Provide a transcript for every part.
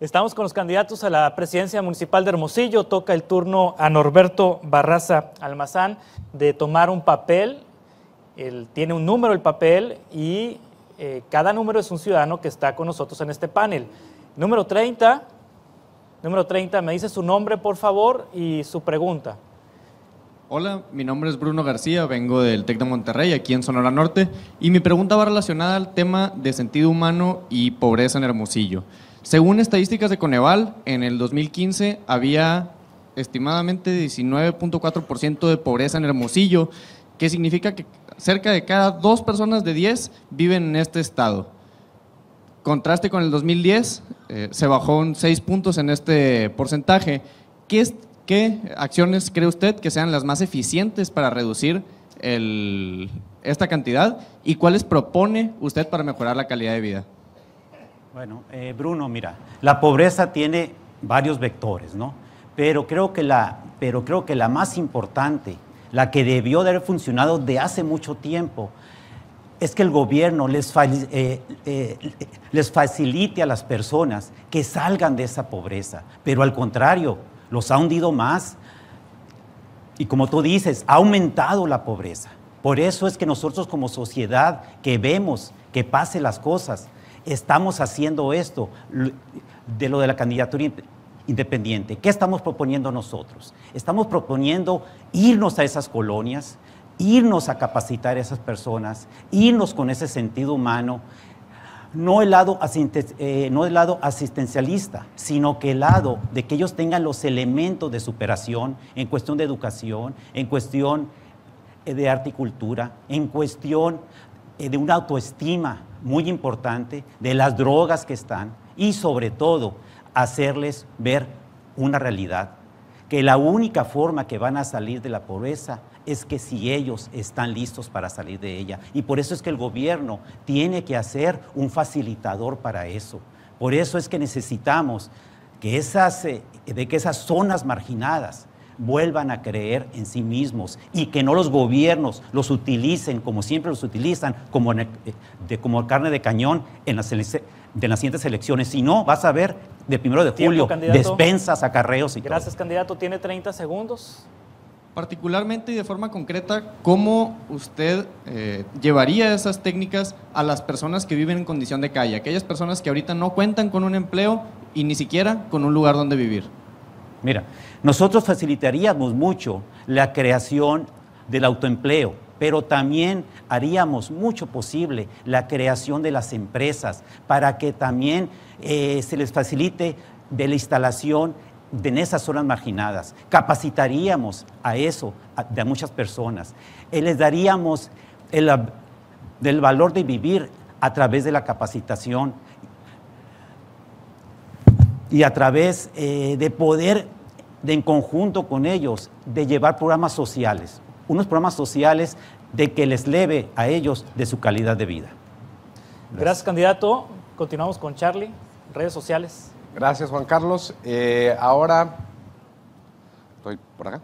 Estamos con los candidatos a la presidencia municipal de Hermosillo. Toca el turno a Norberto Barraza Almazán de tomar un papel. Él tiene un número el papel y eh, cada número es un ciudadano que está con nosotros en este panel. Número 30, número 30, me dice su nombre por favor y su pregunta. Hola, mi nombre es Bruno García, vengo del TEC de Monterrey, aquí en Sonora Norte, y mi pregunta va relacionada al tema de sentido humano y pobreza en Hermosillo. Según estadísticas de Coneval, en el 2015 había estimadamente 19.4% de pobreza en Hermosillo, que significa que cerca de cada dos personas de 10 viven en este estado. Contraste con el 2010, eh, se bajó en seis puntos en este porcentaje. ¿Qué, acciones cree usted que sean las más eficientes para reducir esta cantidad y cuáles propone usted para mejorar la calidad de vida? Bueno, eh, Bruno, mira, la pobreza tiene varios vectores, ¿no? Pero creo, que la, pero creo que la más importante, la que debió de haber funcionado de hace mucho tiempo, es que el gobierno les, eh, eh, les facilite a las personas que salgan de esa pobreza, pero al contrario, los ha hundido más. Y como tú dices, ha aumentado la pobreza. Por eso es que nosotros como sociedad que vemos que pase las cosas, Estamos haciendo esto de lo de la candidatura independiente. ¿Qué estamos proponiendo nosotros? Estamos proponiendo irnos a esas colonias, irnos a capacitar a esas personas, irnos con ese sentido humano, no el lado, eh, no lado asistencialista, sino que el lado de que ellos tengan los elementos de superación en cuestión de educación, en cuestión eh, de arte y cultura, en cuestión eh, de una autoestima muy importante, de las drogas que están y sobre todo hacerles ver una realidad, que la única forma que van a salir de la pobreza es que si ellos están listos para salir de ella. Y por eso es que el gobierno tiene que hacer un facilitador para eso. Por eso es que necesitamos que esas, eh, de que esas zonas marginadas vuelvan a creer en sí mismos y que no los gobiernos los utilicen como siempre los utilizan, como, eh, carne de cañón en las, siguientes elecciones. Si no, vas a ver de primero de julio despensas, acarreos y Gracias, candidato. Tiene 30 segundos. Particularmente y de forma concreta, ¿cómo usted eh, llevaría esas técnicas a las personas que viven en condición de calle? Aquellas personas que ahorita no cuentan con un empleo y ni siquiera con un lugar donde vivir. Mira, nosotros facilitaríamos mucho la creación del autoempleo, pero también haríamos mucho posible la creación de las empresas para que también eh, se les facilite de la instalación en esas zonas marginadas. Capacitaríamos a eso a, de muchas personas. Eh, les daríamos el, valor de vivir a través de la capacitación y a través eh, de poder, de, en conjunto con ellos, de llevar programas sociales, unos programas sociales de que les leve a ellos de su calidad de vida. Gracias, candidato. Continuamos con Charlie, redes sociales. Gracias, Juan Carlos. Eh, ahora, estoy por acá.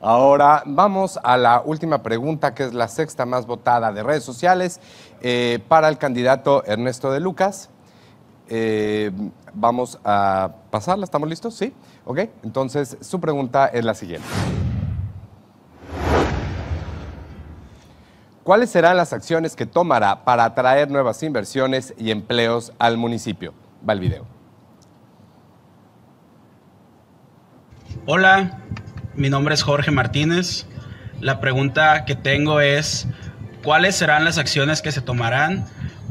Ahora vamos a la última pregunta, que es la sexta más votada de redes sociales, eh, para el candidato Ernesto de Lucas. Eh, vamos a pasarla, ¿estamos listos? Sí, ok. Entonces, su pregunta es la siguiente. ¿Cuáles serán las acciones que tomará para atraer nuevas inversiones y empleos al municipio? Va el video. Hola, mi nombre es Jorge Martínez. La pregunta que tengo es, ¿cuáles serán las acciones que se tomarán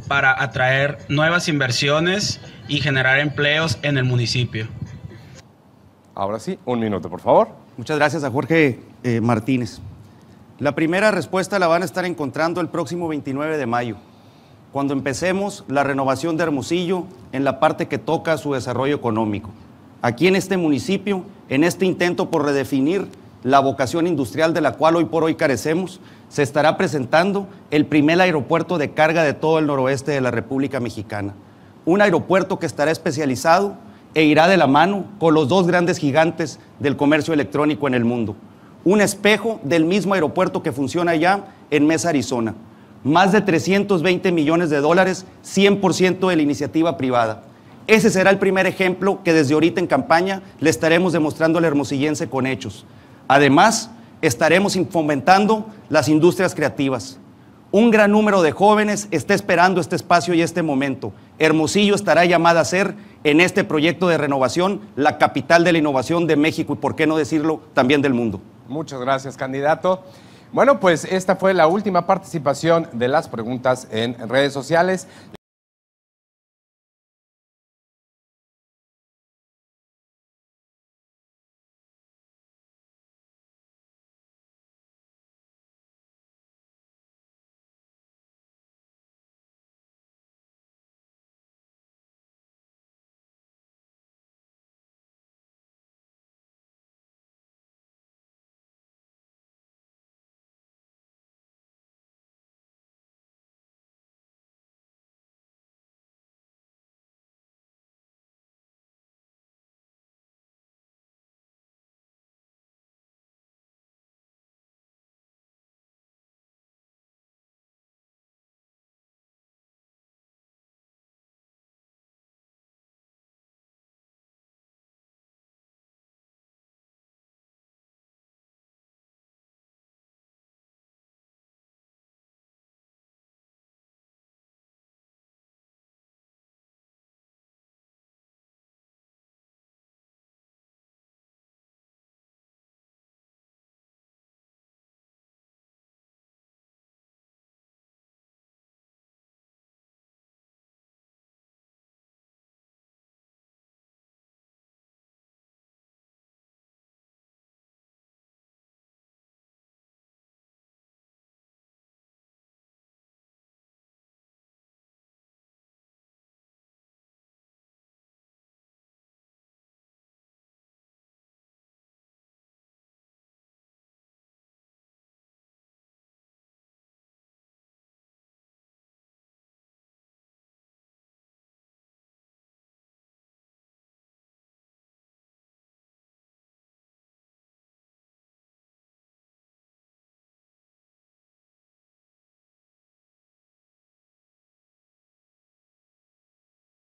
para atraer nuevas inversiones y generar empleos en el municipio. Ahora sí, un minuto, por favor. Muchas gracias a Jorge eh, Martínez. La primera respuesta la van a estar encontrando el próximo 29 de mayo, cuando empecemos la renovación de Hermosillo en la parte que toca su desarrollo económico. Aquí en este municipio, en este intento por redefinir la vocación industrial de la cual hoy por hoy carecemos, se estará presentando el primer aeropuerto de carga de todo el noroeste de la República Mexicana. Un aeropuerto que estará especializado e irá de la mano con los dos grandes gigantes del comercio electrónico en el mundo. Un espejo del mismo aeropuerto que funciona allá en Mesa, Arizona. Más de 320 millones de dólares, 100% de la iniciativa privada. Ese será el primer ejemplo que desde ahorita en campaña le estaremos demostrando al hermosillense con hechos. Además, estaremos fomentando las industrias creativas. Un gran número de jóvenes está esperando este espacio y este momento. Hermosillo estará llamada a ser en este proyecto de renovación la capital de la innovación de México y, por qué no decirlo, también del mundo. Muchas gracias, candidato. Bueno, pues esta fue la última participación de las preguntas en redes sociales.